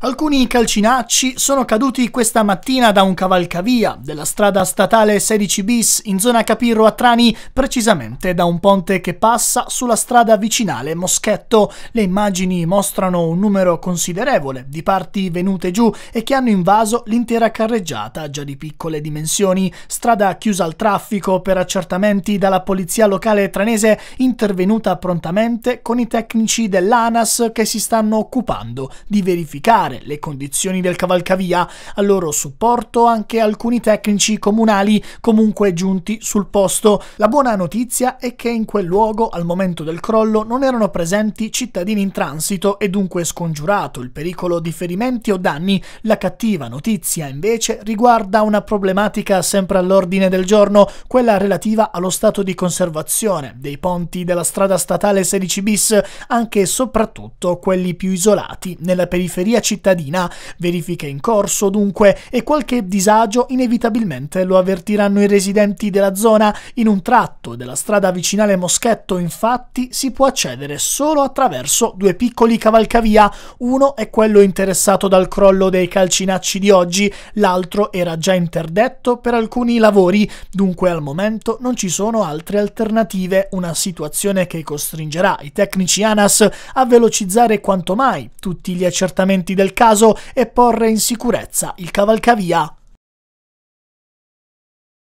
Alcuni calcinacci sono caduti questa mattina da un cavalcavia della strada statale 16 bis in zona Capirro a Trani, precisamente da un ponte che passa sulla strada vicinale Moschetto. Le immagini mostrano un numero considerevole di parti venute giù e che hanno invaso l'intera carreggiata, già di piccole dimensioni. Strada chiusa al traffico per accertamenti dalla polizia locale tranese, intervenuta prontamente con i tecnici dell'ANAS che si stanno occupando di verificare migliorare le condizioni del cavalcavia, a loro supporto anche alcuni tecnici comunali comunque giunti sul posto. La buona notizia è che in quel luogo al momento del crollo non erano presenti cittadini in transito e dunque scongiurato il pericolo di ferimenti o danni. La cattiva notizia invece riguarda una problematica sempre all'ordine del giorno, quella relativa allo stato di conservazione dei ponti della strada statale 16 bis, anche e soprattutto quelli più isolati nella periferia cittadina cittadina, verifiche in corso dunque e qualche disagio inevitabilmente lo avvertiranno i residenti della zona. In un tratto della strada vicinale Moschetto infatti si può accedere solo attraverso due piccoli cavalcavia, uno è quello interessato dal crollo dei calcinacci di oggi, l'altro era già interdetto per alcuni lavori, dunque al momento non ci sono altre alternative, una situazione che costringerà i tecnici ANAS a velocizzare quanto mai tutti gli accertamenti del del caso e porre in sicurezza il cavalcavia